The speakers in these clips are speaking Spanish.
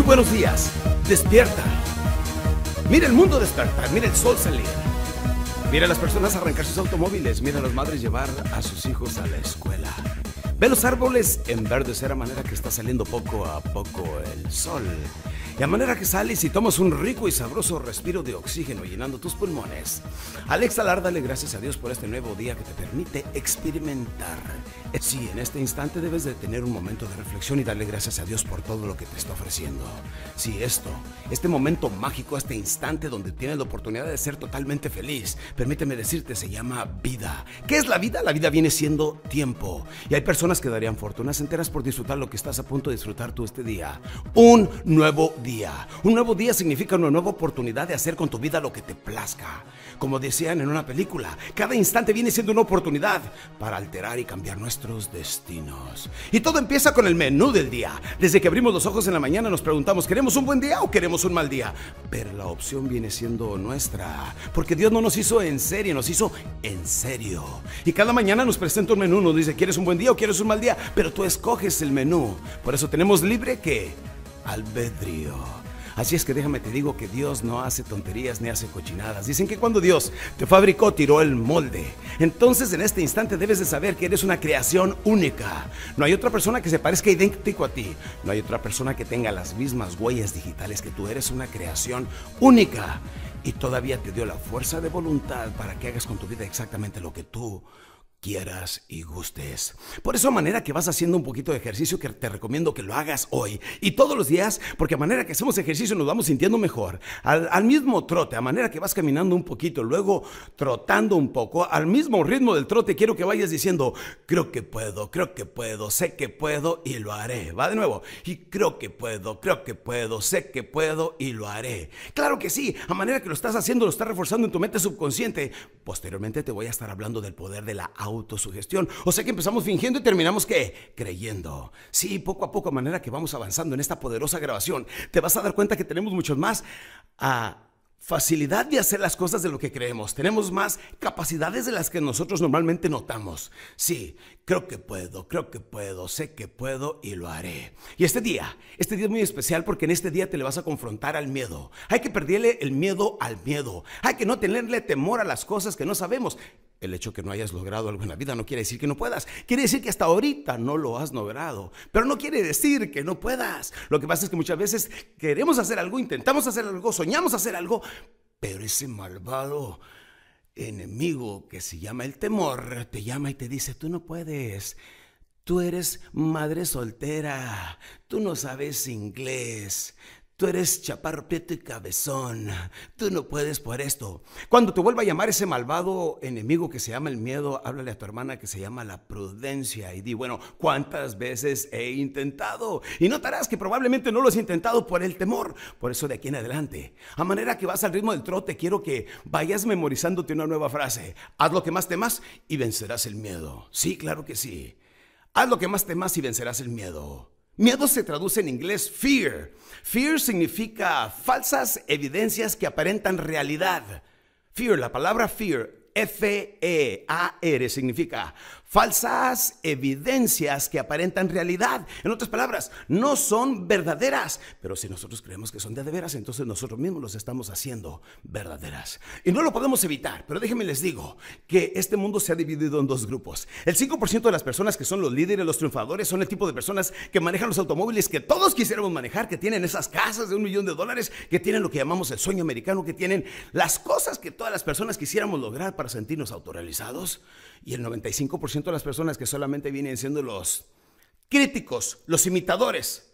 Muy buenos días. Despierta. Mira el mundo despertar, mira el sol salir. Mira a las personas arrancar sus automóviles, mira a las madres llevar a sus hijos a la escuela. Ve los árboles en verde, a manera que está saliendo poco a poco el sol. De manera que sales y tomas un rico y sabroso respiro de oxígeno llenando tus pulmones. Al exhalar dale gracias a Dios por este nuevo día que te permite experimentar. Si en este instante debes de tener un momento de reflexión y darle gracias a Dios por todo lo que te está ofreciendo. Si esto, este momento mágico, este instante donde tienes la oportunidad de ser totalmente feliz, permíteme decirte, se llama vida. ¿Qué es la vida? La vida viene siendo tiempo. Y hay personas que darían fortunas enteras por disfrutar lo que estás a punto de disfrutar tú este día. Un nuevo día un nuevo día significa una nueva oportunidad de hacer con tu vida lo que te plazca. Como decían en una película, cada instante viene siendo una oportunidad para alterar y cambiar nuestros destinos. Y todo empieza con el menú del día. Desde que abrimos los ojos en la mañana nos preguntamos, ¿queremos un buen día o queremos un mal día? Pero la opción viene siendo nuestra, porque Dios no nos hizo en serio, nos hizo en serio. Y cada mañana nos presenta un menú, nos dice, ¿quieres un buen día o quieres un mal día? Pero tú escoges el menú. Por eso tenemos libre que albedrío. Así es que déjame te digo que Dios no hace tonterías ni hace cochinadas. Dicen que cuando Dios te fabricó tiró el molde. Entonces en este instante debes de saber que eres una creación única. No hay otra persona que se parezca idéntico a ti. No hay otra persona que tenga las mismas huellas digitales que tú. Eres una creación única. Y todavía te dio la fuerza de voluntad para que hagas con tu vida exactamente lo que tú quieras y gustes. Por eso, a manera que vas haciendo un poquito de ejercicio, que te recomiendo que lo hagas hoy y todos los días, porque a manera que hacemos ejercicio nos vamos sintiendo mejor. Al, mismo trote, a manera que vas caminando un poquito, luego trotando un poco, al mismo ritmo del trote, quiero que vayas diciendo, creo que puedo, creo que puedo, sé que puedo y lo haré. Va de nuevo, y creo que puedo, creo que puedo, sé que puedo y lo haré. Claro que sí, a manera que lo estás haciendo, lo estás reforzando en tu mente subconsciente. Posteriormente te voy a estar hablando del poder de la autosugestión. O sea que empezamos fingiendo y terminamos que Creyendo. Sí, poco a poco, a manera que vamos avanzando en esta poderosa grabación, te vas a dar cuenta que tenemos muchos más a ah, facilidad de hacer las cosas de lo que creemos. Tenemos más capacidades de las que nosotros normalmente notamos. Sí, creo que puedo, creo que puedo, sé que puedo y lo haré. Y este día, este día es muy especial porque en este día te le vas a confrontar al miedo. Hay que perderle el miedo al miedo. Hay que no tenerle temor a las cosas que no sabemos. El hecho que no hayas logrado algo en la vida no quiere decir que no puedas. Quiere decir que hasta ahorita no lo has logrado. Pero no quiere decir que no puedas. Lo que pasa es que muchas veces queremos hacer algo, intentamos hacer algo, soñamos hacer algo, pero ese malvado enemigo que se llama el temor te llama y te dice, tú no puedes. Tú eres madre soltera, tú no sabes inglés, Tú eres y cabezón. Tú no puedes por esto. Cuando te vuelva a llamar ese malvado enemigo que se llama el miedo, háblale a tu hermana que se llama la prudencia y di, bueno, ¿cuántas veces he intentado? Y notarás que probablemente no lo has intentado por el temor. Por eso de aquí en adelante, a manera que vas al ritmo del trote, quiero que vayas memorizándote una nueva frase. Haz lo que más temas y vencerás el miedo. Sí, claro que sí. Haz lo que más temas y vencerás el miedo. Miedo se traduce en inglés fear. Fear significa falsas evidencias que aparentan realidad. Fear, la palabra fear F-E-A-R significa falsas evidencias que aparentan realidad. En otras palabras, no son verdaderas, pero si nosotros creemos que son de veras, entonces nosotros mismos los estamos haciendo verdaderas. Y no lo podemos evitar, pero déjenme les digo que este mundo se ha dividido en dos grupos. El 5% de las personas que son los líderes, los triunfadores, son el tipo de personas que manejan los automóviles que todos quisiéramos manejar, que tienen esas casas de un millón de dólares, que tienen lo que llamamos el sueño americano, que tienen las cosas que todas las personas quisiéramos lograr para sentirnos autorrealizados y el 95% de las personas que solamente vienen siendo los críticos, los imitadores,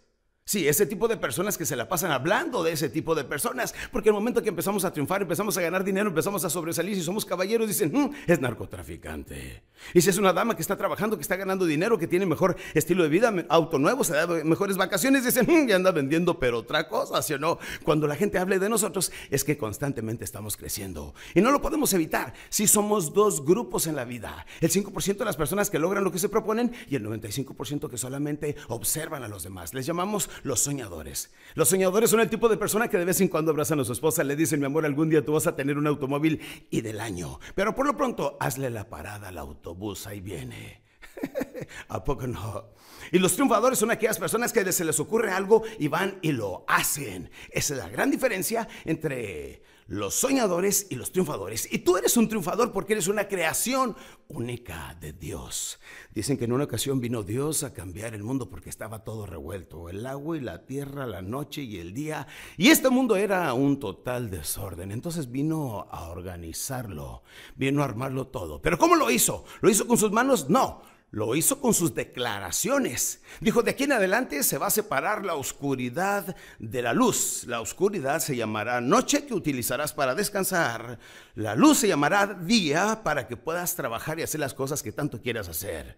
Sí, ese tipo de personas que se la pasan hablando de ese tipo de personas, porque el momento que empezamos a triunfar, empezamos a ganar dinero, empezamos a sobresalir, si somos caballeros, dicen, mm, es narcotraficante. Y si es una dama que está trabajando, que está ganando dinero, que tiene mejor estilo de vida, auto nuevo, se da mejores vacaciones, dicen, mm, ya anda vendiendo, pero otra cosa, ¿sí o no? Cuando la gente hable de nosotros, es que constantemente estamos creciendo. Y no lo podemos evitar. Si somos dos grupos en la vida, el 5% de las personas que logran lo que se proponen y el 95% que solamente observan a los demás. Les llamamos los soñadores. Los soñadores son el tipo de persona que de vez en cuando abrazan a su esposa, le dicen, mi amor, algún día tú vas a tener un automóvil y del año. Pero por lo pronto, hazle la parada al autobús, ahí viene. ¿A poco no? Y los triunfadores son aquellas personas que se les ocurre algo y van y lo hacen. Esa es la gran diferencia entre los soñadores y los triunfadores. Y tú eres un triunfador porque eres una creación única de Dios. Dicen que en una ocasión vino Dios a cambiar el mundo porque estaba todo revuelto, el agua y la tierra, la noche y el día. Y este mundo era un total desorden. Entonces vino a organizarlo, vino a armarlo todo. Pero ¿cómo lo hizo? ¿Lo hizo con sus manos? No lo hizo con sus declaraciones. Dijo, de aquí en adelante se va a separar la oscuridad de la luz. La oscuridad se llamará noche que utilizarás para descansar. La luz se llamará día para que puedas trabajar y hacer las cosas que tanto quieras hacer.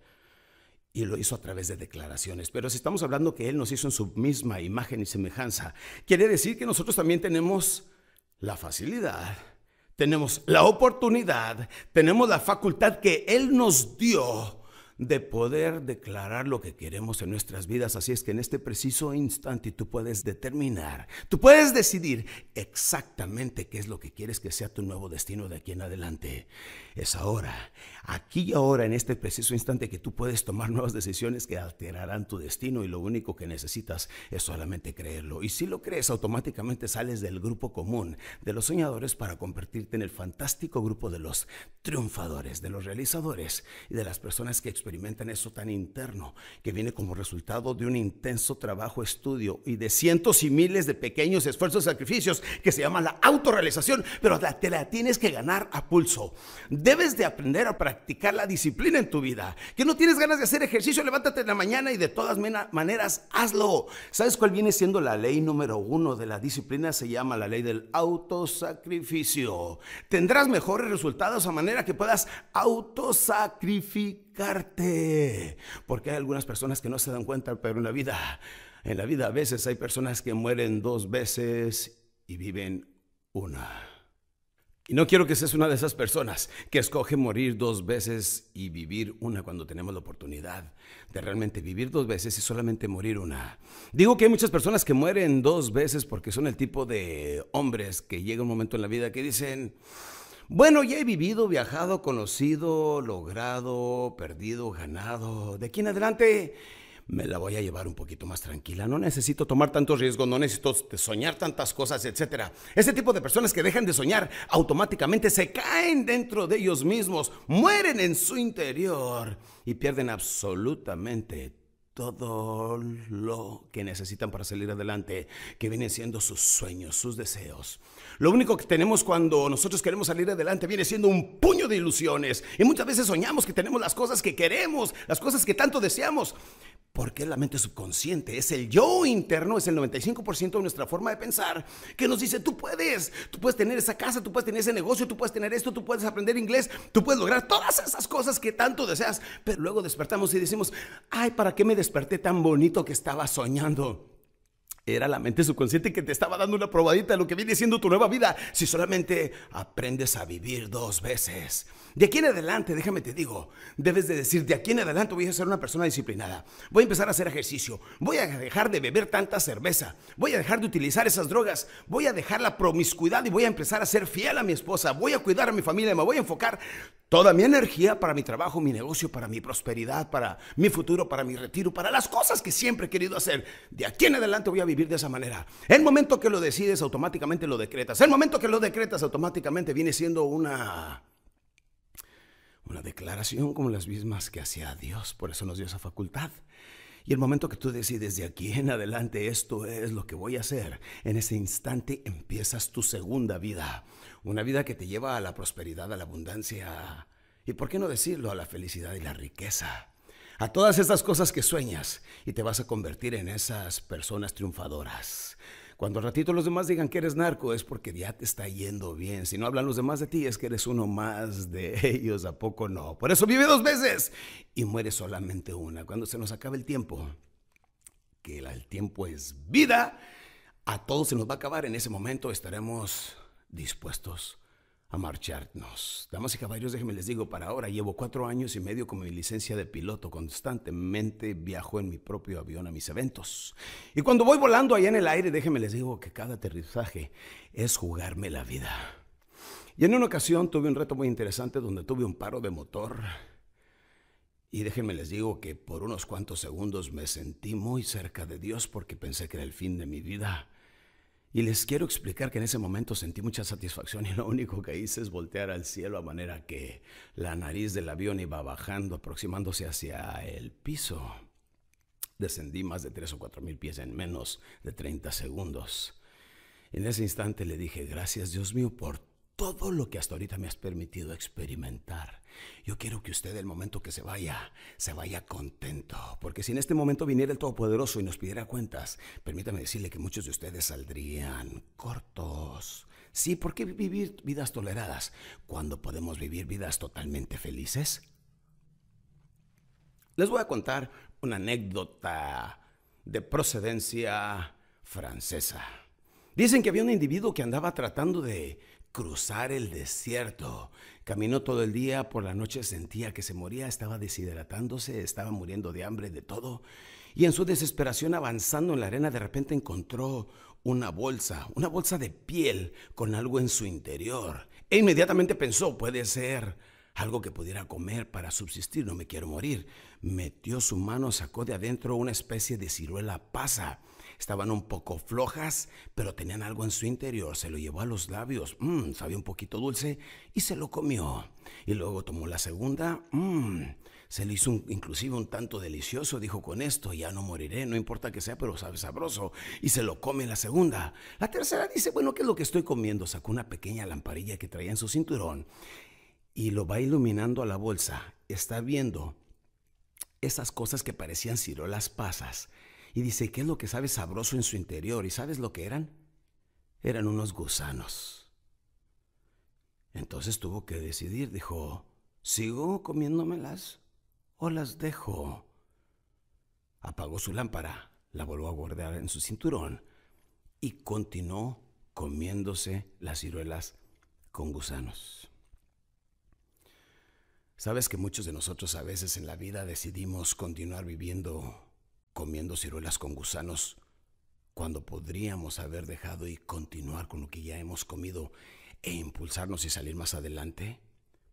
Y lo hizo a través de declaraciones. Pero si estamos hablando que Él nos hizo en su misma imagen y semejanza, quiere decir que nosotros también tenemos la facilidad tenemos la oportunidad, tenemos la facultad que Él nos dio de poder declarar lo que queremos en nuestras vidas. Así es que en este preciso instante tú puedes determinar, tú puedes decidir exactamente qué es lo que quieres que sea tu nuevo destino de aquí en adelante. Es ahora, aquí y ahora, en este preciso instante que tú puedes tomar nuevas decisiones que alterarán tu destino y lo único que necesitas es solamente creerlo. Y si lo crees, automáticamente sales del grupo común de los soñadores para convertirte en el fantástico grupo de los triunfadores, de los realizadores y de las personas que experimentan eso tan interno, que viene como resultado de un intenso trabajo, estudio y de cientos y miles de pequeños esfuerzos, y sacrificios, que se llama la autorrealización, pero te la tienes que ganar a pulso. Debes de aprender a practicar la disciplina en tu vida. Que no tienes ganas de hacer ejercicio, levántate en la mañana y de todas maneras hazlo. ¿Sabes cuál viene siendo la ley número uno de la disciplina? Se llama la ley del autosacrificio. Tendrás mejores resultados a manera que puedas autosacrificar porque hay algunas personas que no se dan cuenta, pero en la vida, en la vida a veces hay personas que mueren dos veces y viven una. Y no quiero que seas una de esas personas que escoge morir dos veces y vivir una cuando tenemos la oportunidad de realmente vivir dos veces y solamente morir una. Digo que hay muchas personas que mueren dos veces porque son el tipo de hombres que llega un momento en la vida que dicen, bueno, ya he vivido, viajado, conocido, logrado, perdido, ganado. De aquí en adelante me la voy a llevar un poquito más tranquila. No necesito tomar tantos riesgos, no necesito soñar tantas cosas, etc. Ese tipo de personas que dejan de soñar automáticamente se caen dentro de ellos mismos, mueren en su interior y pierden absolutamente todo lo que necesitan para salir adelante, que vienen siendo sus sueños, sus deseos. Lo único que tenemos cuando nosotros queremos salir adelante viene siendo un puño de ilusiones. Y muchas veces soñamos que tenemos las cosas que queremos, las cosas que tanto deseamos, porque la mente subconsciente, es el yo interno, es el 95% de nuestra forma de pensar que nos dice, tú puedes, tú puedes tener esa casa, tú puedes tener ese negocio, tú puedes tener esto, tú puedes aprender inglés, tú puedes lograr todas esas cosas que tanto deseas, pero luego despertamos y decimos, ay, ¿para qué me desperté tan bonito que estaba soñando? Era la mente subconsciente que te estaba dando una probadita de lo que viene siendo tu nueva vida si solamente aprendes a vivir dos veces. De aquí en adelante, déjame te digo, debes de decir, de aquí en adelante voy a ser una persona disciplinada. Voy a empezar a hacer ejercicio. Voy a dejar de beber tanta cerveza. Voy a dejar de utilizar esas drogas. Voy a dejar la promiscuidad y voy a empezar a ser fiel a mi esposa. Voy a cuidar a mi familia. Me voy a enfocar toda mi energía para mi trabajo, mi negocio, para mi prosperidad, para mi futuro, para mi retiro, para las cosas que siempre he querido hacer. De aquí en adelante voy a vivir de esa manera. El momento que lo decides, automáticamente lo decretas. El momento que lo decretas, automáticamente viene siendo una una declaración como las mismas que hacía Dios, por eso nos dio esa facultad. Y el momento que tú decides de aquí en adelante esto es lo que voy a hacer, en ese instante empiezas tu segunda vida, una vida que te lleva a la prosperidad, a la abundancia y, ¿por qué no decirlo?, a la felicidad y la riqueza. A todas estas cosas que sueñas y te vas a convertir en esas personas triunfadoras. Cuando al ratito los demás digan que eres narco es porque ya te está yendo bien. Si no hablan los demás de ti es que eres uno más de ellos, ¿a poco no? Por eso vive dos veces y muere solamente una. Cuando se nos acabe el tiempo, que el tiempo es vida, a todos se nos va a acabar. En ese momento estaremos dispuestos a marcharnos. Damas y caballeros, déjenme les digo, para ahora llevo cuatro años y medio con mi licencia de piloto. Constantemente viajo en mi propio avión a mis eventos. Y cuando voy volando allá en el aire, déjenme les digo que cada aterrizaje es jugarme la vida. Y en una ocasión tuve un reto muy interesante donde tuve un paro de motor. Y déjenme les digo que por unos cuantos segundos me sentí muy cerca de Dios porque pensé que era el fin de mi vida. Y les quiero explicar que en ese momento sentí mucha satisfacción y lo único que hice es voltear al cielo a manera que la nariz del avión iba bajando, aproximándose hacia el piso. Descendí más de tres o cuatro mil pies en menos de 30 segundos. En ese instante le dije, gracias Dios mío por todo lo que hasta ahorita me has permitido experimentar. Yo quiero que usted, el momento que se vaya, se vaya contento. Porque si en este momento viniera el Todopoderoso y nos pidiera cuentas, permítame decirle que muchos de ustedes saldrían cortos. Sí, ¿por qué vivir vidas toleradas cuando podemos vivir vidas totalmente felices? Les voy a contar una anécdota de procedencia francesa. Dicen que había un individuo que andaba tratando de cruzar el desierto. Caminó todo el día, por la noche sentía que se moría, estaba deshidratándose, estaba muriendo de hambre, de todo. Y en su desesperación avanzando en la arena, de repente encontró una bolsa, una bolsa de piel con algo en su interior. E inmediatamente pensó, puede ser algo que pudiera comer para subsistir, no me quiero morir. Metió su mano, sacó de adentro una especie de ciruela pasa Estaban un poco flojas, pero tenían algo en su interior. Se lo llevó a los labios. Mmm, sabía un poquito dulce y se lo comió. Y luego tomó la segunda. Mmm, se le hizo inclusive un tanto delicioso. Dijo, con esto ya no moriré, no importa que sea, pero sabe sabroso. Y se lo come la segunda. La tercera dice, bueno, ¿qué es lo que estoy comiendo? Sacó una pequeña lamparilla que traía en su cinturón y lo va iluminando a la bolsa. Está viendo esas cosas que parecían cirolas pasas y dice, ¿qué es lo que sabe sabroso en su interior? ¿Y sabes lo que eran? Eran unos gusanos. Entonces tuvo que decidir, dijo, ¿sigo comiéndomelas o las dejo? Apagó su lámpara, la volvió a guardar en su cinturón y continuó comiéndose las ciruelas con gusanos. Sabes que muchos de nosotros a veces en la vida decidimos continuar viviendo comiendo ciruelas con gusanos cuando podríamos haber dejado y continuar con lo que ya hemos comido e impulsarnos y salir más adelante?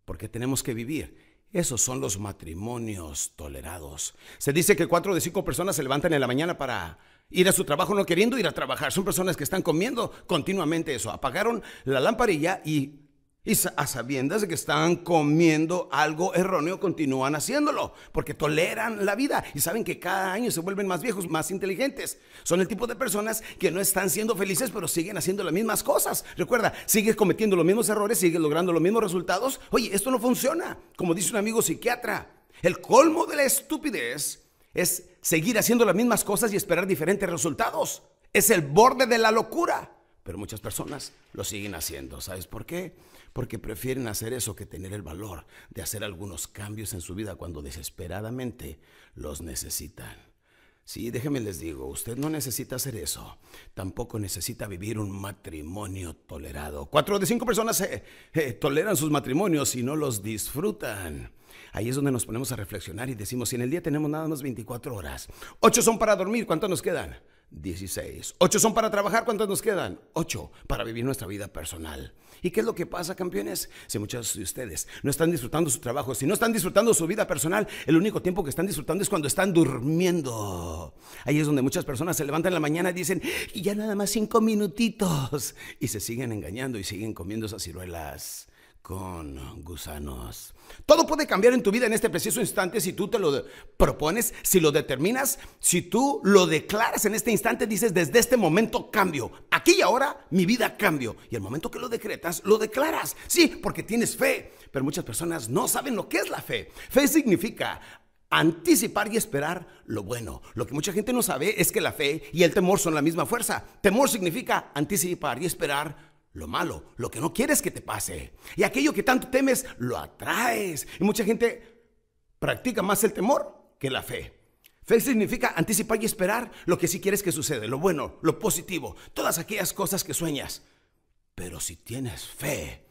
Porque tenemos que vivir. Esos son los matrimonios tolerados. Se dice que cuatro de cinco personas se levantan en la mañana para ir a su trabajo no queriendo ir a trabajar. Son personas que están comiendo continuamente eso. Apagaron la lámpara y ya y y a sabiendas de que están comiendo algo erróneo, continúan haciéndolo, porque toleran la vida y saben que cada año se vuelven más viejos, más inteligentes. Son el tipo de personas que no están siendo felices, pero siguen haciendo las mismas cosas. Recuerda, sigues cometiendo los mismos errores, sigues logrando los mismos resultados. Oye, esto no funciona. Como dice un amigo psiquiatra, el colmo de la estupidez es seguir haciendo las mismas cosas y esperar diferentes resultados. Es el borde de la locura pero muchas personas lo siguen haciendo. ¿Sabes por qué? Porque prefieren hacer eso que tener el valor de hacer algunos cambios en su vida cuando desesperadamente los necesitan. Sí, déjenme les digo, usted no necesita hacer eso. Tampoco necesita vivir un matrimonio tolerado. Cuatro de cinco personas eh, eh, toleran sus matrimonios y no los disfrutan. Ahí es donde nos ponemos a reflexionar y decimos, si en el día tenemos nada más 24 horas, ocho son para dormir, ¿cuánto nos quedan? 16. ocho son para trabajar, ¿cuántos nos quedan? ocho para vivir nuestra vida personal. ¿Y qué es lo que pasa, campeones? Si muchos de ustedes no están disfrutando su trabajo, si no están disfrutando su vida personal, el único tiempo que están disfrutando es cuando están durmiendo. Ahí es donde muchas personas se levantan en la mañana y dicen, y ya nada más cinco minutitos. Y se siguen engañando y siguen comiendo esas ciruelas con gusanos. Todo puede cambiar en tu vida en este preciso instante si tú te lo propones, si lo determinas, si tú lo declaras en este instante, dices, desde este momento cambio, aquí y ahora mi vida cambio. Y el momento que lo decretas, lo declaras. Sí, porque tienes fe, pero muchas personas no saben lo que es la fe. Fe significa anticipar y esperar lo bueno. Lo que mucha gente no sabe es que la fe y el temor son la misma fuerza. Temor significa anticipar y esperar lo malo, lo que no quieres que te pase. Y aquello que tanto temes, lo atraes. Y mucha gente practica más el temor que la fe. Fe significa anticipar y esperar lo que sí quieres que suceda. lo bueno, lo positivo, todas aquellas cosas que sueñas. Pero si tienes fe,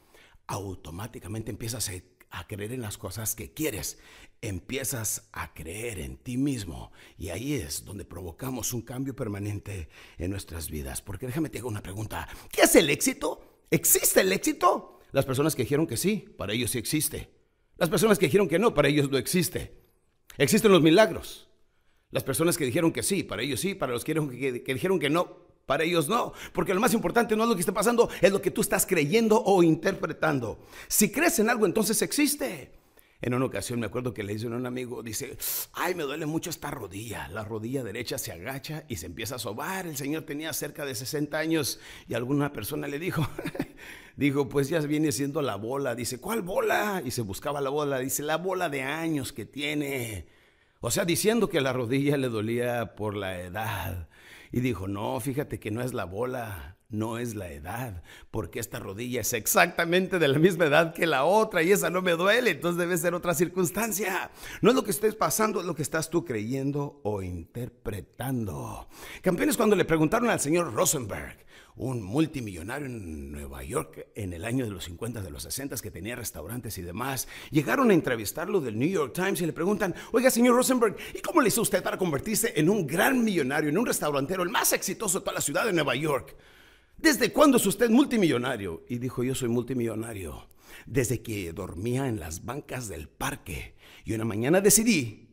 automáticamente empiezas a creer en las cosas que quieres empiezas a creer en ti mismo y ahí es donde provocamos un cambio permanente en nuestras vidas. Porque déjame te hago una pregunta, ¿qué es el éxito? ¿Existe el éxito? Las personas que dijeron que sí, para ellos sí existe. Las personas que dijeron que no, para ellos no existe. Existen los milagros. Las personas que dijeron que sí, para ellos sí, para los que, que dijeron que no, para ellos no, porque lo más importante no es lo que está pasando, es lo que tú estás creyendo o interpretando. Si crees en algo, entonces existe. En una ocasión me acuerdo que le hice a un amigo, dice, ay, me duele mucho esta rodilla. La rodilla derecha se agacha y se empieza a sobar. El señor tenía cerca de 60 años y alguna persona le dijo, dijo, pues ya viene siendo la bola. Dice, ¿cuál bola? Y se buscaba la bola. Dice, la bola de años que tiene. O sea, diciendo que la rodilla le dolía por la edad. Y dijo, no, fíjate que no es la bola no es la edad, porque esta rodilla es exactamente de la misma edad que la otra y esa no me duele, entonces debe ser otra circunstancia. No es lo que estés pasando, es lo que estás tú creyendo o interpretando. Campeones, cuando le preguntaron al señor Rosenberg, un multimillonario en Nueva York en el año de los 50, de los 60, que tenía restaurantes y demás, llegaron a entrevistarlo del New York Times y le preguntan, oiga, señor Rosenberg, ¿y cómo le hizo usted para convertirse en un gran millonario, en un restaurantero, el más exitoso de toda la ciudad de Nueva York? ¿Desde cuándo es usted multimillonario? Y dijo, yo soy multimillonario. Desde que dormía en las bancas del parque. Y una mañana decidí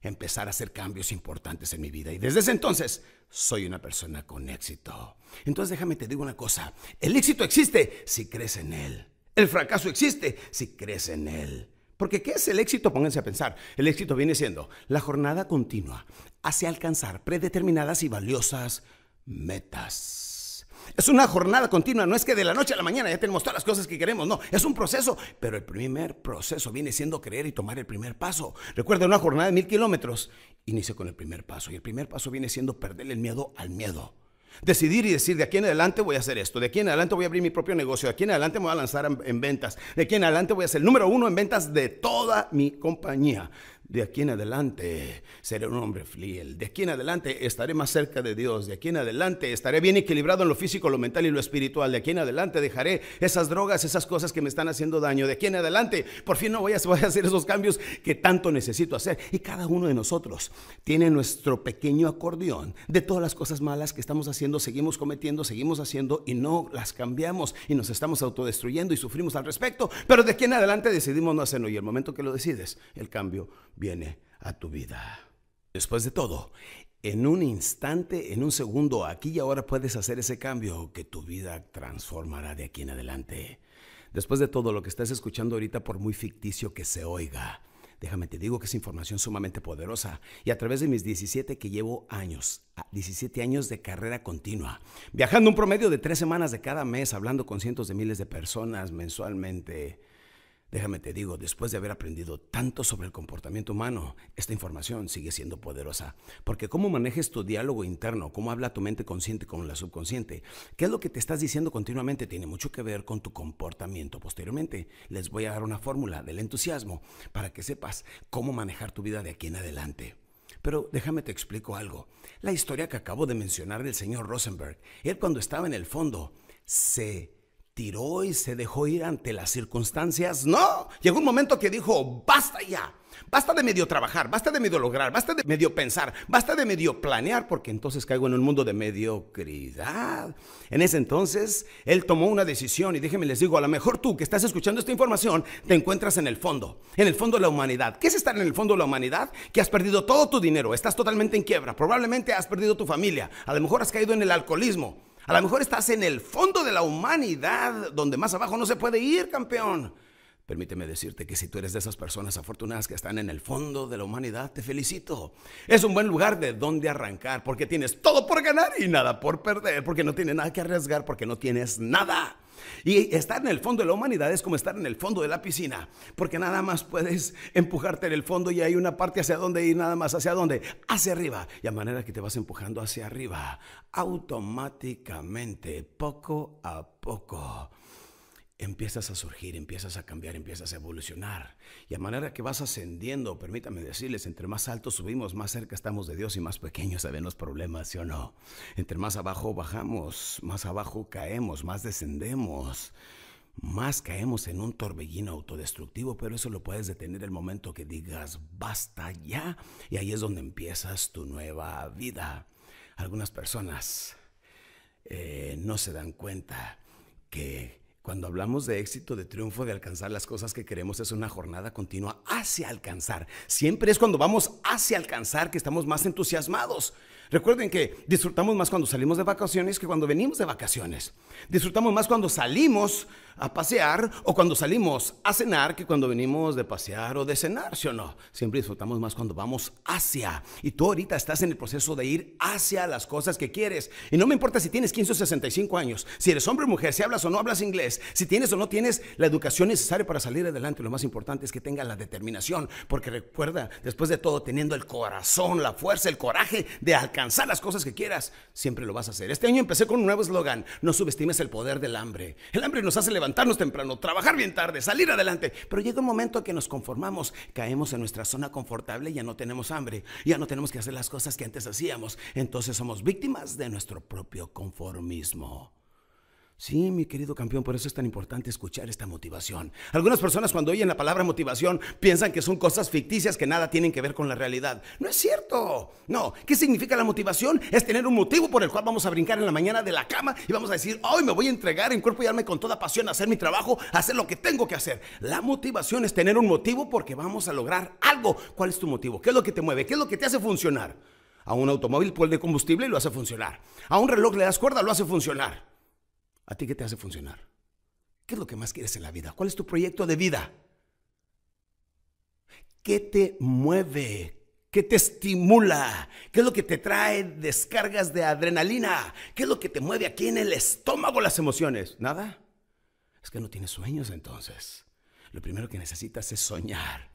empezar a hacer cambios importantes en mi vida. Y desde ese entonces soy una persona con éxito. Entonces déjame te digo una cosa. El éxito existe si crees en él. El fracaso existe si crees en él. Porque ¿qué es el éxito? Pónganse a pensar. El éxito viene siendo la jornada continua hacia alcanzar predeterminadas y valiosas metas. Es una jornada continua, no es que de la noche a la mañana ya tenemos todas las cosas que queremos, no, es un proceso, pero el primer proceso viene siendo creer y tomar el primer paso. Recuerda una jornada de mil kilómetros, inicia con el primer paso y el primer paso viene siendo perder el miedo al miedo. Decidir y decir, de aquí en adelante voy a hacer esto, de aquí en adelante voy a abrir mi propio negocio, de aquí en adelante me voy a lanzar en, ventas, de aquí en adelante voy a ser el número uno en ventas de toda mi compañía. De aquí en adelante seré un hombre fiel. De aquí en adelante estaré más cerca de Dios. De aquí en adelante estaré bien equilibrado en lo físico, lo mental y lo espiritual. De aquí en adelante dejaré esas drogas, esas cosas que me están haciendo daño. De aquí en adelante por fin no voy a, a hacer esos cambios que tanto necesito hacer. Y cada uno de nosotros tiene nuestro pequeño acordeón de todas las cosas malas que estamos haciendo, seguimos cometiendo, seguimos haciendo y no las cambiamos y nos estamos autodestruyendo y sufrimos al respecto. Pero de aquí en adelante decidimos no hacerlo. Y el momento que lo decides, el cambio viene a tu vida. Después de todo, en un instante, en un segundo, aquí y ahora puedes hacer ese cambio que tu vida transformará de aquí en adelante. Después de todo lo que estás escuchando ahorita, por muy ficticio que se oiga, déjame te digo que es información sumamente poderosa y a través de mis 17 que llevo años, 17 ah, años de carrera continua, viajando un promedio de tres semanas de cada mes, hablando con cientos de miles de personas mensualmente Déjame te digo, después de haber aprendido tanto sobre el comportamiento humano, esta información sigue siendo poderosa. Porque cómo manejes tu diálogo interno, cómo habla tu mente consciente con la subconsciente, qué es lo que te estás diciendo continuamente, tiene mucho que ver con tu comportamiento. Posteriormente, les voy a dar una fórmula del entusiasmo para que sepas cómo manejar tu vida de aquí en adelante. Pero déjame te explico algo. La historia que acabo de mencionar del señor Rosenberg, él cuando estaba en el fondo, se tiró y se dejó ir ante las circunstancias. No, llegó un momento que dijo, basta ya, basta de medio trabajar, basta de medio lograr, basta de medio pensar, basta de medio planear, porque entonces caigo en un mundo de mediocridad. En ese entonces, él tomó una decisión y déjenme les digo, a lo mejor tú que estás escuchando esta información, te encuentras en el fondo, en el fondo de la humanidad. ¿Qué es estar en el fondo de la humanidad? Que has perdido todo tu dinero, estás totalmente en quiebra, probablemente has perdido tu familia, a lo mejor has caído en el alcoholismo a lo mejor estás en el fondo de la humanidad, donde más abajo no se puede ir, campeón. Permíteme decirte que si tú eres de esas personas afortunadas que están en el fondo de la humanidad, te felicito. Es un buen lugar de donde arrancar porque tienes todo por ganar y nada por perder, porque no tienes nada que arriesgar, porque no tienes nada. Y estar en el fondo de la humanidad es como estar en el fondo de la piscina, porque nada más puedes empujarte en el fondo y hay una parte hacia donde ir, nada más hacia dónde, hacia arriba. Y a manera que te vas empujando hacia arriba, automáticamente, poco a poco empiezas a surgir, empiezas a cambiar, empiezas a evolucionar. Y a manera que vas ascendiendo, permítame decirles, entre más alto subimos, más cerca estamos de Dios y más pequeños se los problemas, ¿sí o no? Entre más abajo bajamos, más abajo caemos, más descendemos. Más caemos en un torbellino autodestructivo, pero eso lo puedes detener el momento que digas basta ya. Y ahí es donde empiezas tu nueva vida. Algunas personas eh, no se dan cuenta que cuando hablamos de éxito, de triunfo, de alcanzar las cosas que queremos, es una jornada continua hacia alcanzar. Siempre es cuando vamos hacia alcanzar que estamos más entusiasmados. Recuerden que disfrutamos más cuando salimos de vacaciones que cuando venimos de vacaciones. Disfrutamos más cuando salimos a pasear o cuando salimos a cenar que cuando venimos de pasear o de cenar, ¿sí o no? Siempre disfrutamos más cuando vamos hacia. Y tú ahorita estás en el proceso de ir hacia las cosas que quieres. Y no me importa si tienes 15 o 65 años, si eres hombre o mujer, si hablas o no hablas inglés, si tienes o no tienes la educación necesaria para salir adelante. Lo más importante es que tengas la determinación, porque recuerda, después de todo, teniendo el corazón, la fuerza, el coraje de alcanzar alcanzar las cosas que quieras, siempre lo vas a hacer. Este año empecé con un nuevo eslogan, no subestimes el poder del hambre. El hambre nos hace levantarnos temprano, trabajar bien tarde, salir adelante, pero llega un momento que nos conformamos, caemos en nuestra zona confortable y ya no tenemos hambre, ya no tenemos que hacer las cosas que antes hacíamos, entonces somos víctimas de nuestro propio conformismo. Sí, mi querido campeón, por eso es tan importante escuchar esta motivación. Algunas personas cuando oyen la palabra motivación piensan que son cosas ficticias que nada tienen que ver con la realidad. No es cierto. No, ¿qué significa la motivación? Es tener un motivo por el cual vamos a brincar en la mañana de la cama y vamos a decir, hoy me voy a entregar en cuerpo y alma con toda pasión a hacer mi trabajo, a hacer lo que tengo que hacer. La motivación es tener un motivo porque vamos a lograr algo. ¿Cuál es tu motivo? ¿Qué es lo que te mueve? ¿Qué es lo que te hace funcionar? A un automóvil pues, de combustible lo hace funcionar. A un reloj le das cuerda, lo hace funcionar. ¿A ti qué te hace funcionar? ¿Qué es lo que más quieres en la vida? ¿Cuál es tu proyecto de vida? ¿Qué te mueve? ¿Qué te estimula? ¿Qué es lo que te trae descargas de adrenalina? ¿Qué es lo que te mueve aquí en el estómago las emociones? ¿Nada? Es que no tienes sueños entonces. Lo primero que necesitas es soñar.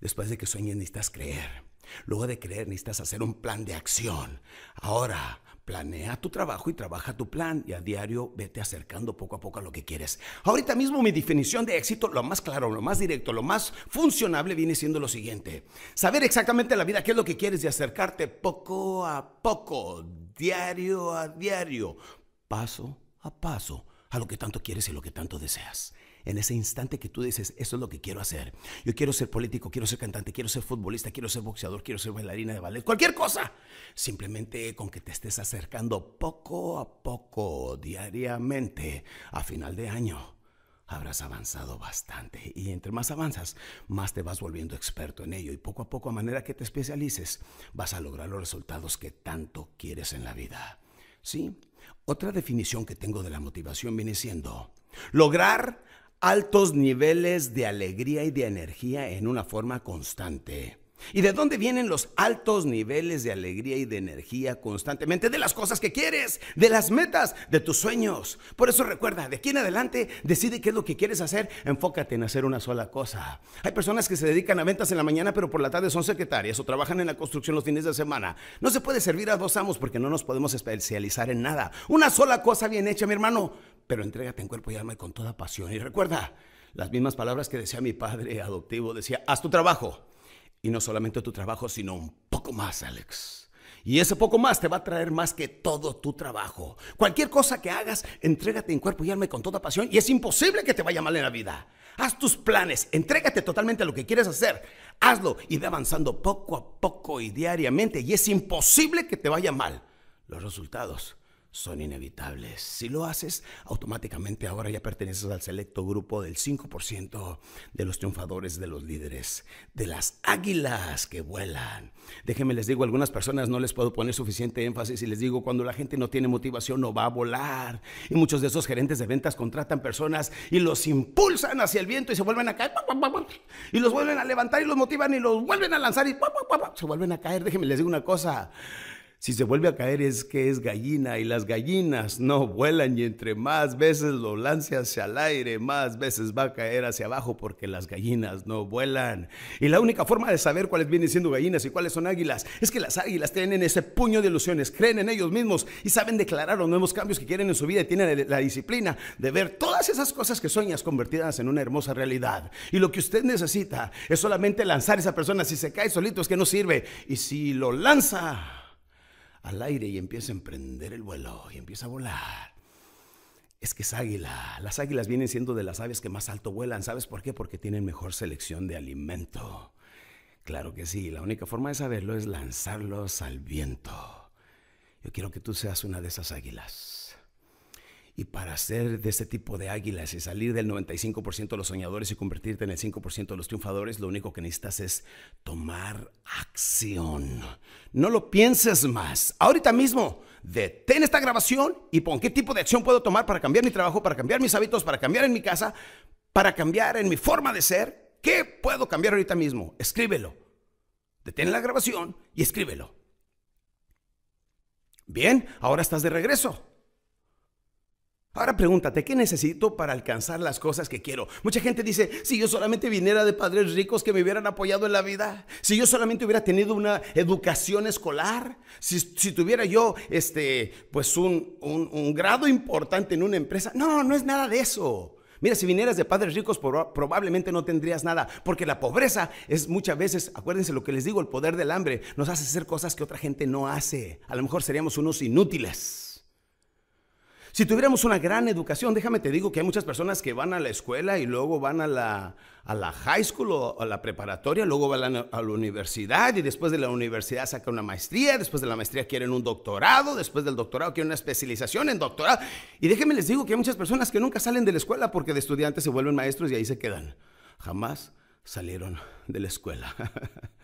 Después de que sueñes necesitas creer. Luego de creer necesitas hacer un plan de acción. Ahora, Planea tu trabajo y trabaja tu plan y a diario vete acercando poco a poco a lo que quieres. Ahorita mismo mi definición de éxito, lo más claro, lo más directo, lo más funcionable viene siendo lo siguiente. Saber exactamente la vida, qué es lo que quieres y acercarte poco a poco, diario a diario, paso a paso a lo que tanto quieres y lo que tanto deseas en ese instante que tú dices, eso es lo que quiero hacer. Yo quiero ser político, quiero ser cantante, quiero ser futbolista, quiero ser boxeador, quiero ser bailarina de ballet, cualquier cosa. Simplemente con que te estés acercando poco a poco, diariamente, a final de año, habrás avanzado bastante. Y entre más avanzas, más te vas volviendo experto en ello. Y poco a poco, a manera que te especialices, vas a lograr los resultados que tanto quieres en la vida. ¿Sí? Otra definición que tengo de la motivación viene siendo lograr altos niveles de alegría y de energía en una forma constante. ¿Y de dónde vienen los altos niveles de alegría y de energía constantemente? De las cosas que quieres, de las metas, de tus sueños. Por eso recuerda, de aquí en adelante decide qué es lo que quieres hacer, enfócate en hacer una sola cosa. Hay personas que se dedican a ventas en la mañana, pero por la tarde son secretarias o trabajan en la construcción los fines de semana. No se puede servir a dos amos porque no nos podemos especializar en nada. Una sola cosa bien hecha, mi hermano pero entrégate en cuerpo y alma con toda pasión. Y recuerda las mismas palabras que decía mi padre adoptivo, decía, haz tu trabajo. Y no solamente tu trabajo, sino un poco más, Alex. Y ese poco más te va a traer más que todo tu trabajo. Cualquier cosa que hagas, entrégate en cuerpo y alma con toda pasión. Y es imposible que te vaya mal en la vida. Haz tus planes, entrégate totalmente a lo que quieres hacer. Hazlo y ve avanzando poco a poco y diariamente. Y es imposible que te vaya mal. Los resultados son inevitables. Si lo haces, automáticamente ahora ya perteneces al selecto grupo del 5% de los triunfadores, de los líderes, de las águilas que vuelan. Déjenme les digo, algunas personas no les puedo poner suficiente énfasis y les digo, cuando la gente no tiene motivación no va a volar. Y muchos de esos gerentes de ventas contratan personas y los impulsan hacia el viento y se vuelven a caer. Y los vuelven a levantar y los motivan y los vuelven a lanzar y se vuelven a caer. Déjenme les digo una cosa. Si se vuelve a caer es que es gallina y las gallinas no vuelan y entre más veces lo lance hacia el aire, más veces va a caer hacia abajo porque las gallinas no vuelan. Y la única forma de saber cuáles vienen siendo gallinas y cuáles son águilas es que las águilas tienen ese puño de ilusiones, creen en ellos mismos y saben declarar los nuevos cambios que quieren en su vida y tienen la disciplina de ver todas esas cosas que sueñas convertidas en una hermosa realidad. Y lo que usted necesita es solamente lanzar a esa persona. Si se cae solito es que no sirve. Y si lo lanza al aire y empieza a emprender el vuelo y empieza a volar. Es que es águila. Las águilas vienen siendo de las aves que más alto vuelan. ¿Sabes por qué? Porque tienen mejor selección de alimento. Claro que sí, la única forma de saberlo es lanzarlos al viento. Yo quiero que tú seas una de esas águilas. Y para ser de ese tipo de águilas y salir del 95% de los soñadores y convertirte en el 5% de los triunfadores, lo único que necesitas es tomar acción. No lo pienses más. Ahorita mismo, detén esta grabación y pon qué tipo de acción puedo tomar para cambiar mi trabajo, para cambiar mis hábitos, para cambiar en mi casa, para cambiar en mi forma de ser. ¿Qué puedo cambiar ahorita mismo? Escríbelo. Detén la grabación y escríbelo. Bien, ahora estás de regreso. Ahora pregúntate, ¿qué necesito para alcanzar las cosas que quiero? Mucha gente dice, si yo solamente viniera de padres ricos que me hubieran apoyado en la vida, si yo solamente hubiera tenido una educación escolar, si, tuviera yo este, pues un, un grado importante en una empresa. No, no es nada de eso. Mira, si vinieras de padres ricos, probablemente no tendrías nada, porque la pobreza es muchas veces, acuérdense lo que les digo, el poder del hambre nos hace hacer cosas que otra gente no hace. A lo mejor seríamos unos inútiles. Si tuviéramos una gran educación, déjame te digo que hay muchas personas que van a la escuela y luego van a la, high school o a la preparatoria, luego van a la, universidad y después de la universidad sacan una maestría, después de la maestría quieren un doctorado, después del doctorado quieren una especialización en doctorado. Y déjeme les digo que hay muchas personas que nunca salen de la escuela porque de estudiantes se vuelven maestros y ahí se quedan. Jamás salieron de la escuela.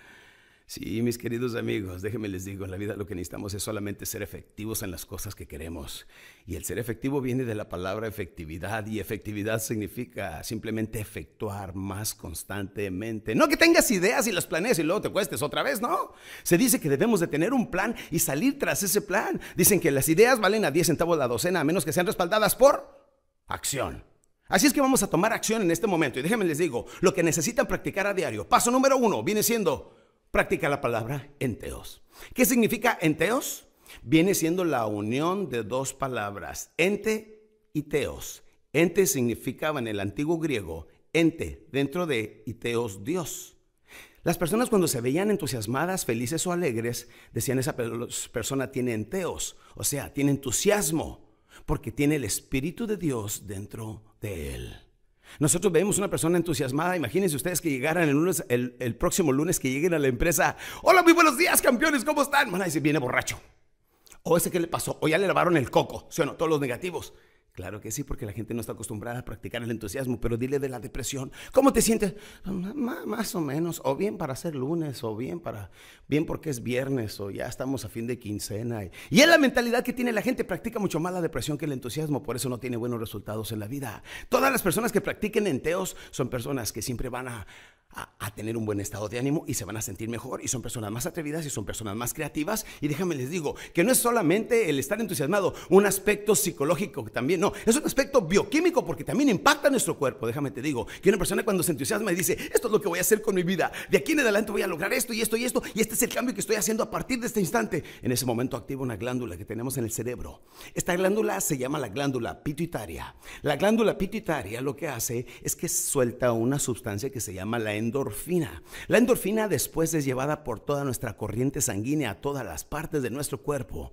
Sí, mis queridos amigos, déjenme les digo, en la vida lo que necesitamos es solamente ser efectivos en las cosas que queremos. Y el ser efectivo viene de la palabra efectividad y efectividad significa simplemente efectuar más constantemente. No que tengas ideas y las planees y luego te cuestes otra vez, no. Se dice que debemos de tener un plan y salir tras ese plan. Dicen que las ideas valen a 10 centavos la docena a menos que sean respaldadas por acción. Así es que vamos a tomar acción en este momento. Y déjenme les digo, lo que necesitan practicar a diario. Paso número uno viene siendo practica la palabra enteos. ¿Qué significa enteos? Viene siendo la unión de dos palabras, ente y teos. Ente significaba en el antiguo griego ente, dentro de y teos, Dios. Las personas cuando se veían entusiasmadas, felices o alegres, decían esa persona tiene enteos, o sea, tiene entusiasmo, porque tiene el Espíritu de Dios dentro de él. Nosotros vemos una persona entusiasmada. Imagínense ustedes que llegaran el, próximo lunes, que lleguen a la empresa. Hola, muy buenos días, campeones, ¿cómo están? Van a viene borracho. O ese ¿qué le pasó, o ya le lavaron el coco, ¿sí o no? Todos los negativos. Claro que sí, porque la gente no está acostumbrada a practicar el entusiasmo, pero dile de la depresión. ¿Cómo te sientes? más o menos, o bien para ser lunes, o bien para, bien porque es viernes, o ya estamos a fin de quincena. Y, y, es la mentalidad que tiene la gente, practica mucho más la depresión que el entusiasmo, por eso no tiene buenos resultados en la vida. Todas las personas que practiquen enteos son personas que siempre van a a, tener un buen estado de ánimo y se van a sentir mejor y son personas más atrevidas y son personas más creativas. Y déjame les digo que no es solamente el estar entusiasmado, un aspecto psicológico también, no, es un aspecto bioquímico porque también impacta nuestro cuerpo. Déjame te digo que una persona cuando se entusiasma y dice, esto es lo que voy a hacer con mi vida, de aquí en adelante voy a lograr esto y esto y esto, y este es el cambio que estoy haciendo a partir de este instante. En ese momento activa una glándula que tenemos en el cerebro. Esta glándula se llama la glándula pituitaria. La glándula pituitaria lo que hace es que suelta una sustancia que se llama la endorfina. La endorfina después es llevada por toda nuestra corriente sanguínea a todas las partes de nuestro cuerpo,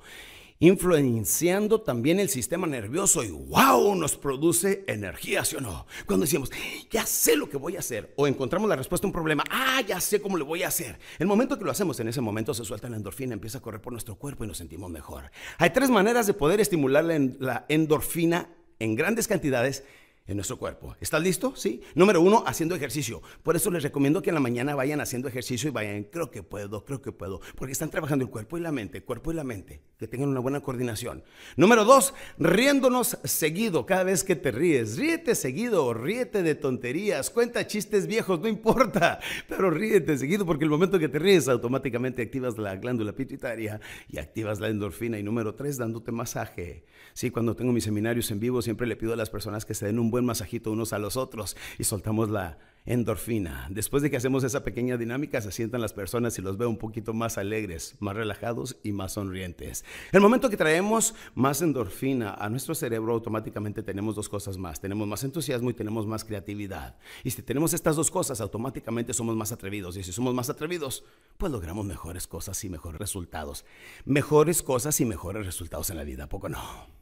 influenciando también el sistema nervioso y wow, nos produce energía, ¿sí o no? Cuando decimos, ya sé lo que voy a hacer, o encontramos la respuesta a un problema, ah, ya sé cómo lo voy a hacer. El momento que lo hacemos, en ese momento se suelta la endorfina, empieza a correr por nuestro cuerpo y nos sentimos mejor. Hay tres maneras de poder estimular la endorfina en grandes cantidades en nuestro cuerpo. ¿Estás listo? Sí. Número uno, haciendo ejercicio. Por eso les recomiendo que en la mañana vayan haciendo ejercicio y vayan, creo que puedo, creo que puedo, porque están trabajando el cuerpo y la mente, cuerpo y la mente, que tengan una buena coordinación. Número dos, riéndonos seguido, cada vez que te ríes, ríete seguido, ríete de tonterías, cuenta chistes viejos, no importa, pero ríete seguido, porque el momento que te ríes automáticamente activas la glándula pituitaria y activas la endorfina. Y número tres, dándote masaje. Sí, cuando tengo mis seminarios en vivo siempre le pido a las personas que se den un buen masajito unos a los otros y soltamos la endorfina. Después de que hacemos esa pequeña dinámica, se sientan las personas y los veo un poquito más alegres, más relajados y más sonrientes. El momento que traemos más endorfina a nuestro cerebro, automáticamente tenemos dos cosas más. Tenemos más entusiasmo y tenemos más creatividad. Y si tenemos estas dos cosas, automáticamente somos más atrevidos. Y si somos más atrevidos, pues logramos mejores cosas y mejores resultados. Mejores cosas y mejores resultados en la vida, poco no?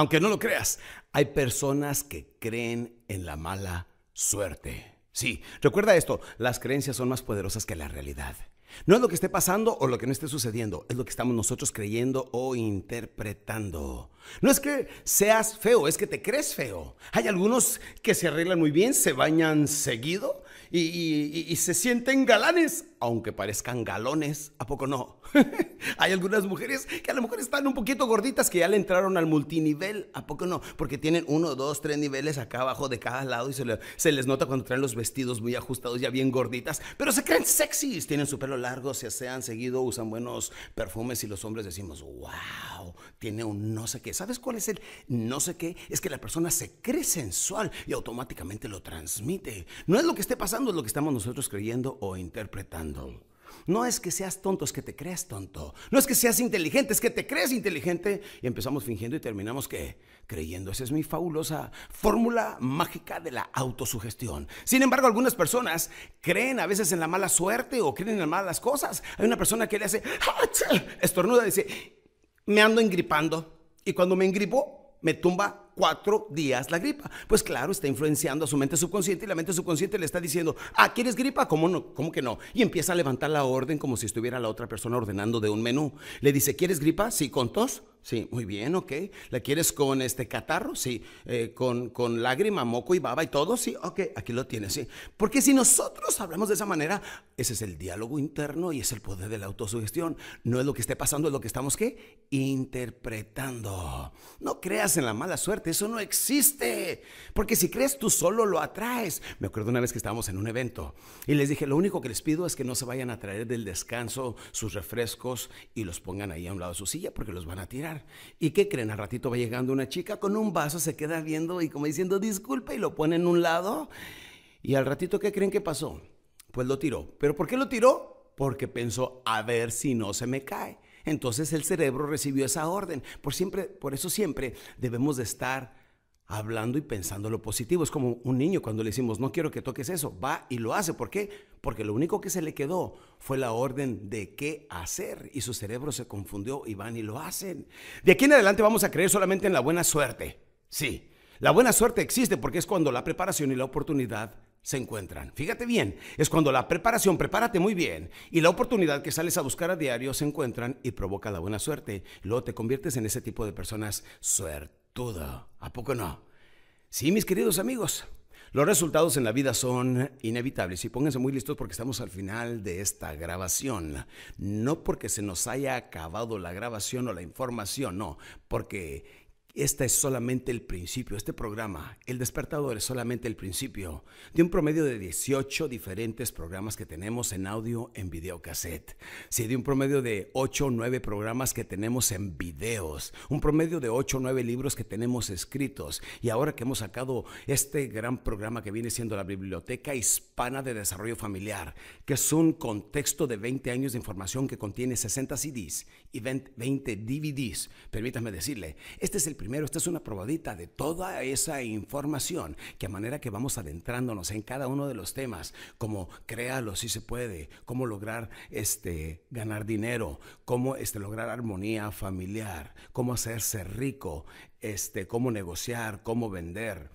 Aunque no lo creas, hay personas que creen en la mala suerte. Sí, recuerda esto, las creencias son más poderosas que la realidad. No es lo que esté pasando o lo que no esté sucediendo, es lo que estamos nosotros creyendo o interpretando. No es que seas feo, es que te crees feo. Hay algunos que se arreglan muy bien, se bañan seguido y, se sienten galanes aunque parezcan galones, ¿a poco no? Hay algunas mujeres que a lo mejor están un poquito gorditas que ya le entraron al multinivel, ¿a poco no? Porque tienen uno, dos, tres niveles acá abajo de cada lado y se, les nota cuando traen los vestidos muy ajustados, ya bien gorditas, pero se creen sexys, tienen su pelo largo, se asean seguido, usan buenos perfumes y los hombres decimos, wow, tiene un no sé qué. ¿Sabes cuál es el no sé qué? Es que la persona se cree sensual y automáticamente lo transmite. No es lo que esté pasando, es lo que estamos nosotros creyendo o interpretando. No es que seas tonto, es que te creas tonto. No es que seas inteligente, es que te crees inteligente. Y empezamos fingiendo y terminamos que creyendo. Esa es mi fabulosa fórmula mágica de la autosugestión. Sin embargo, algunas personas creen a veces en la mala suerte o creen en las malas cosas. Hay una persona que le hace ¡Ah, estornuda y dice, me ando engripando. Y cuando me engripo, me tumba cuatro días la gripa. Pues claro, está influenciando a su mente subconsciente y la mente subconsciente le está diciendo, ah, ¿quieres gripa? ¿Cómo, no? ¿Cómo que no? Y empieza a levantar la orden como si estuviera la otra persona ordenando de un menú. Le dice, ¿quieres gripa? Sí, con tos. Sí, muy bien, ok. ¿La quieres con este catarro? Sí. Eh, con, con lágrima, moco y baba y todo, sí. Ok, aquí lo tienes, sí. Porque si nosotros hablamos de esa manera, ese es el diálogo interno y es el poder de la autosugestión. No es lo que esté pasando, es lo que estamos, ¿qué? Interpretando. No creas en la mala suerte, eso no existe. Porque si crees, tú solo lo atraes. Me acuerdo una vez que estábamos en un evento y les dije, lo único que les pido es que no se vayan a traer del descanso sus refrescos y los pongan ahí a un lado de su silla porque los van a tirar. ¿Y qué creen? Al ratito va llegando una chica con un vaso, se queda viendo y como diciendo disculpe y lo pone en un lado. Y al ratito, ¿qué creen que pasó? Pues lo tiró. ¿Pero por qué lo tiró? Porque pensó, a ver si no se me cae. Entonces el cerebro recibió esa orden. Por, siempre, por eso siempre debemos de estar hablando y pensando lo positivo. Es como un niño cuando le decimos, no quiero que toques eso, va y lo hace. ¿Por qué? Porque lo único que se le quedó fue la orden de qué hacer y su cerebro se confundió y van y lo hacen. De aquí en adelante vamos a creer solamente en la buena suerte. Sí, la buena suerte existe porque es cuando la preparación y la oportunidad se encuentran. Fíjate bien, es cuando la preparación, prepárate muy bien, y la oportunidad que sales a buscar a diario se encuentran y provoca la buena suerte. Luego te conviertes en ese tipo de personas suerte Toda. ¿A poco no? Sí, mis queridos amigos. Los resultados en la vida son inevitables y pónganse muy listos porque estamos al final de esta grabación. No porque se nos haya acabado la grabación o la información, no, porque este es solamente el principio, este programa, El despertador es solamente el principio de un promedio de 18 diferentes programas que tenemos en audio en videocassette. Sí, de un promedio de 8 o 9 programas que tenemos en videos, un promedio de 8 o 9 libros que tenemos escritos. Y ahora que hemos sacado este gran programa que viene siendo la Biblioteca Hispana de Desarrollo Familiar, que es un contexto de 20 años de información que contiene 60 CDs y 20 DVDs, permítame decirle, este es el primero, esta es una probadita de toda esa información, que a manera que vamos adentrándonos en cada uno de los temas, como créalo si se puede, cómo lograr este, ganar dinero, cómo este, lograr armonía familiar, cómo hacerse rico, este, cómo negociar, cómo vender.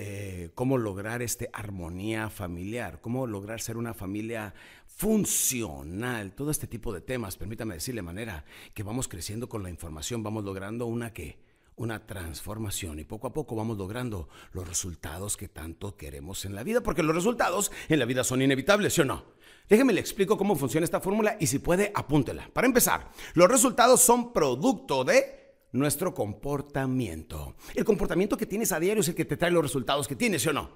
Eh, cómo lograr este armonía familiar, cómo lograr ser una familia funcional, todo este tipo de temas. Permítame decirle de manera que vamos creciendo con la información, vamos logrando una que una transformación y poco a poco vamos logrando los resultados que tanto queremos en la vida, porque los resultados en la vida son inevitables, ¿sí o no? Déjeme le explico cómo funciona esta fórmula y si puede, apúntela. Para empezar, los resultados son producto de nuestro comportamiento. El comportamiento que tienes a diario es el que te trae los resultados que tienes, ¿sí o no?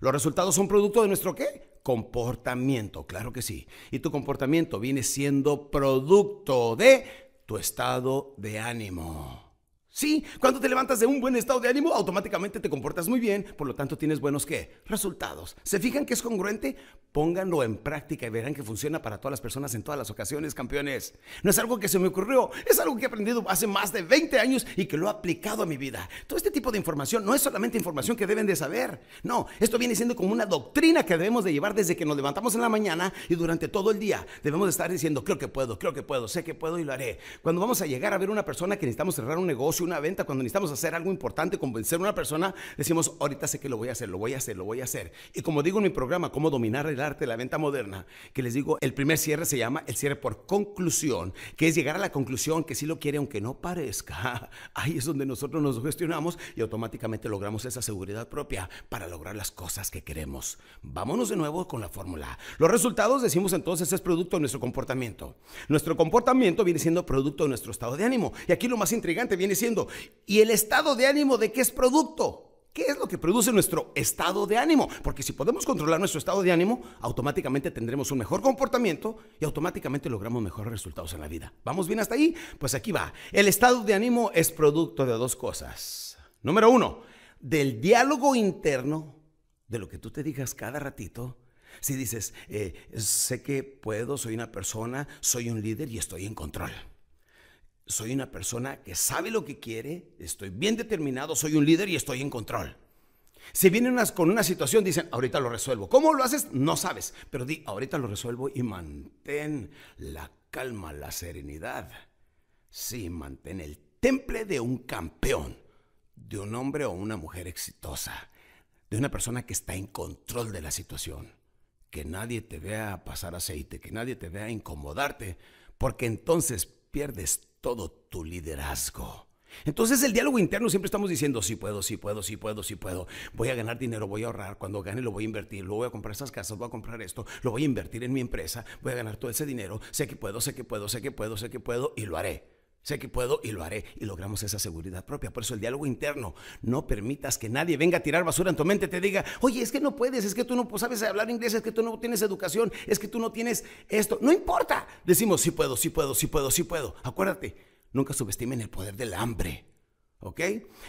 Los resultados son producto de nuestro qué? Comportamiento, claro que sí. Y tu comportamiento viene siendo producto de tu estado de ánimo. Sí, cuando te levantas de un buen estado de ánimo, automáticamente te comportas muy bien, por lo tanto tienes buenos qué? Resultados. ¿Se fijan que es congruente? Pónganlo en práctica y verán que funciona para todas las personas en todas las ocasiones, campeones. No es algo que se me ocurrió, es algo que he aprendido hace más de 20 años y que lo he aplicado a mi vida. Todo este tipo de información no es solamente información que deben de saber. No, esto viene siendo como una doctrina que debemos de llevar desde que nos levantamos en la mañana y durante todo el día. Debemos de estar diciendo, creo que puedo, creo que puedo, sé que puedo y lo haré. Cuando vamos a llegar a ver una persona que necesitamos cerrar un negocio, una venta, cuando necesitamos hacer algo importante, convencer a una persona, decimos, ahorita sé que lo voy a hacer, lo voy a hacer, lo voy a hacer. Y como digo en mi programa, cómo dominar el arte de la venta moderna, que les digo, el primer cierre se llama el cierre por conclusión, que es llegar a la conclusión que sí lo quiere aunque no parezca. Ahí es donde nosotros nos gestionamos y automáticamente logramos esa seguridad propia para lograr las cosas que queremos. Vámonos de nuevo con la fórmula. Los resultados, decimos entonces, es producto de nuestro comportamiento. Nuestro comportamiento viene siendo producto de nuestro estado de ánimo. Y aquí lo más intrigante viene siendo y el estado de ánimo de qué es producto. ¿Qué es lo que produce nuestro estado de ánimo? Porque si podemos controlar nuestro estado de ánimo, automáticamente tendremos un mejor comportamiento y automáticamente logramos mejores resultados en la vida. ¿Vamos bien hasta ahí? Pues aquí va. El estado de ánimo es producto de dos cosas. Número uno, del diálogo interno, de lo que tú te digas cada ratito. Si dices, eh, sé que puedo, soy una persona, soy un líder y estoy en control soy una persona que sabe lo que quiere, estoy bien determinado, soy un líder y estoy en control. Si vienen unas, con una situación, dicen, ahorita lo resuelvo. ¿Cómo lo haces? No sabes, pero di, ahorita lo resuelvo y mantén la calma, la serenidad. Sí, mantén el temple de un campeón, de un hombre o una mujer exitosa, de una persona que está en control de la situación. Que nadie te vea pasar aceite, que nadie te vea incomodarte, porque entonces pierdes todo tu liderazgo. Entonces el diálogo interno siempre estamos diciendo, sí puedo, sí puedo, sí puedo, sí puedo, voy a ganar dinero, voy a ahorrar, cuando gane lo voy a invertir, lo voy a comprar esas casas, voy a comprar esto, lo voy a invertir en mi empresa, voy a ganar todo ese dinero, sé que puedo, sé que puedo, sé que puedo, sé que puedo y lo haré. Sé que puedo y lo haré y logramos esa seguridad propia. Por eso el diálogo interno. No permitas que nadie venga a tirar basura en tu mente, y te diga, oye, es que no puedes, es que tú no pues, sabes hablar inglés, es que tú no tienes educación, es que tú no tienes esto. No importa. Decimos, sí puedo, sí puedo, sí puedo, sí puedo. Acuérdate, nunca subestimen el poder del hambre. ¿Ok?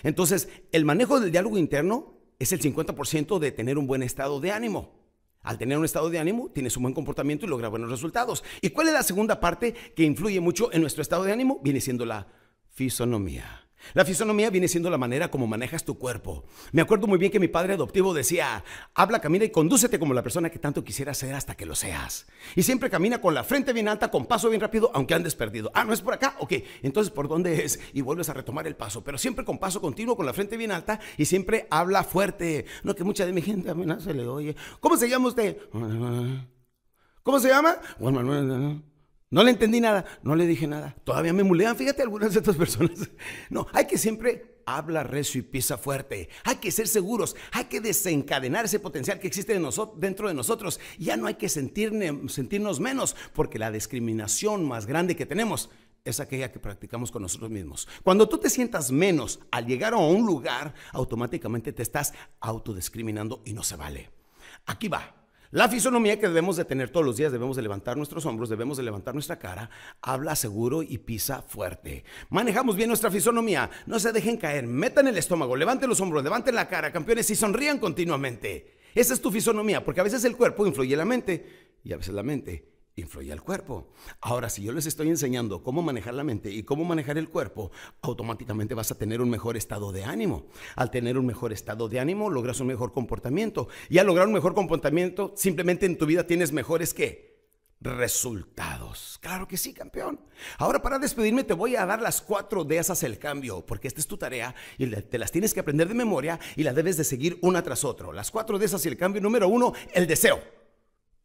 Entonces, el manejo del diálogo interno es el 50% de tener un buen estado de ánimo. Al tener un estado de ánimo, tienes un buen comportamiento y logra buenos resultados. ¿Y cuál es la segunda parte que influye mucho en nuestro estado de ánimo? Viene siendo la fisonomía. La fisonomía viene siendo la manera como manejas tu cuerpo. Me acuerdo muy bien que mi padre adoptivo decía, habla, camina y condúcete como la persona que tanto quisiera ser hasta que lo seas. Y siempre camina con la frente bien alta, con paso bien rápido, aunque andes perdido. Ah, ¿no es por acá? Ok, entonces ¿por dónde es? Y vuelves a retomar el paso, pero siempre con paso continuo, con la frente bien alta y siempre habla fuerte. No que mucha de mi gente se le oye. ¿Cómo se llama usted? ¿Cómo se llama? Juan Manuel. No le entendí nada, no le dije nada. Todavía me mulean, fíjate algunas de estas personas. No, hay que siempre hablar, recio y pisa fuerte. Hay que ser seguros, hay que desencadenar ese potencial que existe dentro de nosotros. Ya no hay que sentirnos menos, porque la discriminación más grande que tenemos es aquella que practicamos con nosotros mismos. Cuando tú te sientas menos al llegar a un lugar, automáticamente te estás autodiscriminando y no se vale. Aquí va, la fisonomía que debemos de tener todos los días, debemos de levantar nuestros hombros, debemos de levantar nuestra cara, habla seguro y pisa fuerte. Manejamos bien nuestra fisonomía, no se dejen caer, metan el estómago, levanten los hombros, levanten la cara, campeones, y sonrían continuamente. Esa es tu fisonomía, porque a veces el cuerpo influye la mente y a veces la mente influye al cuerpo. Ahora, si yo les estoy enseñando cómo manejar la mente y cómo manejar el cuerpo, automáticamente vas a tener un mejor estado de ánimo. Al tener un mejor estado de ánimo, logras un mejor comportamiento. Y al lograr un mejor comportamiento, simplemente en tu vida tienes mejores que resultados. Claro que sí, campeón. Ahora para despedirme te voy a dar las cuatro de esas el cambio, porque esta es tu tarea y te las tienes que aprender de memoria y las debes de seguir una tras otra. Las cuatro de esas y el cambio número uno, el deseo.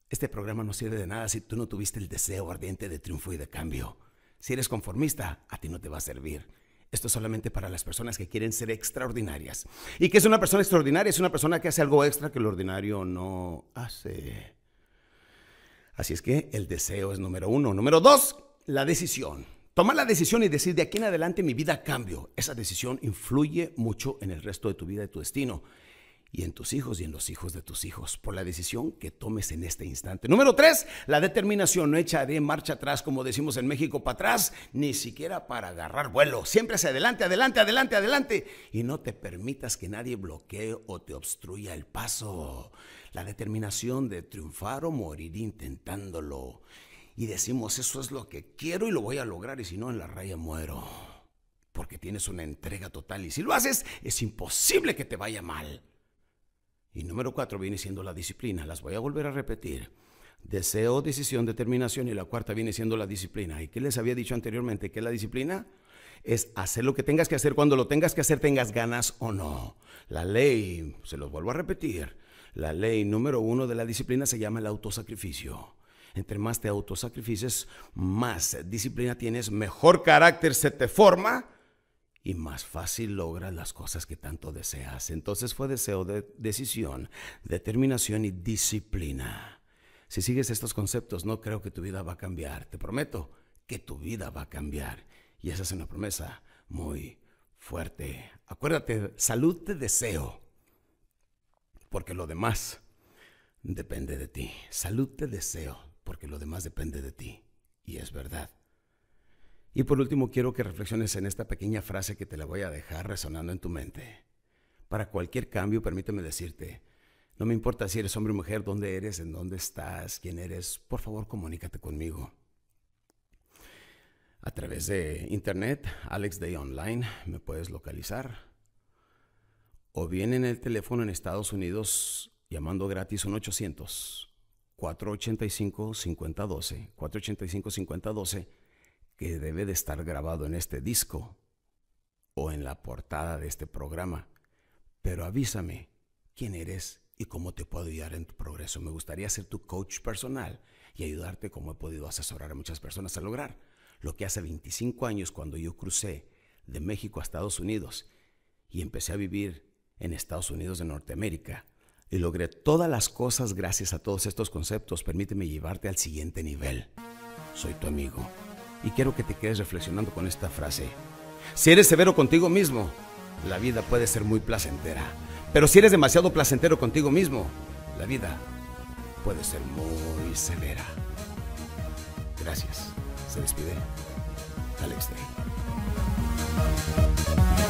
Este programa no sirve de nada si tú no tuviste el deseo ardiente de triunfo y de cambio. Si eres conformista, a ti no te va a servir. Esto es solamente para las personas que quieren ser extraordinarias. ¿Y qué es una persona extraordinaria? Es una persona que hace algo extra que lo ordinario no hace. Así es que el deseo es número uno. Número dos, la decisión. Tomar la decisión y decir de aquí en adelante mi vida cambio. Esa decisión influye mucho en el resto de tu vida y tu destino y en tus hijos y en los hijos de tus hijos por la decisión que tomes en este instante. Número tres, la determinación. No echa de marcha atrás, como decimos en México, para atrás, ni siquiera para agarrar vuelo. Siempre hacia adelante, adelante, adelante, adelante. Y no te permitas que nadie bloquee o te obstruya el paso. La determinación de triunfar o morir intentándolo. Y decimos, eso es lo que quiero y lo voy a lograr, y si no, en la raya muero. Porque tienes una entrega total y si lo haces, es imposible que te vaya mal. Y número cuatro viene siendo la disciplina. Las voy a volver a repetir. Deseo, decisión, determinación y la cuarta viene siendo la disciplina. ¿Y qué les había dicho anteriormente? Que la disciplina? Es hacer lo que tengas que hacer cuando lo tengas que hacer, tengas ganas o no. La ley, se los vuelvo a repetir, la ley número uno de la disciplina se llama el autosacrificio. Entre más te autosacrifices, más disciplina tienes, mejor carácter se te forma y más fácil logra las cosas que tanto deseas. Entonces fue deseo de decisión, determinación y disciplina. Si sigues estos conceptos, no creo que tu vida va a cambiar. Te prometo que tu vida va a cambiar. Y esa es una promesa muy fuerte. Acuérdate, salud te deseo, porque lo demás depende de ti. Salud te deseo, porque lo demás depende de ti. Y es verdad. Y por último, quiero que reflexiones en esta pequeña frase que te la voy a dejar resonando en tu mente. Para cualquier cambio, permíteme decirte, no me importa si eres hombre o mujer, dónde eres, en dónde estás, quién eres, por favor comunícate conmigo. A través de internet, Alex Day Online, me puedes localizar. O bien en el teléfono en Estados Unidos, llamando gratis un 800 485 5012, 485 5012 que debe de estar grabado en este disco o en la portada de este programa. Pero avísame quién eres y cómo te puedo ayudar en tu progreso. Me gustaría ser tu coach personal y ayudarte como he podido asesorar a muchas personas a lograr lo que hace 25 años cuando yo crucé de México a Estados Unidos y empecé a vivir en Estados Unidos de Norteamérica y logré todas las cosas gracias a todos estos conceptos. Permíteme llevarte al siguiente nivel. Soy tu amigo. Y quiero que te quedes reflexionando con esta frase. Si eres severo contigo mismo, la vida puede ser muy placentera. Pero si eres demasiado placentero contigo mismo, la vida puede ser muy severa. Gracias. Se despide. Alex Day.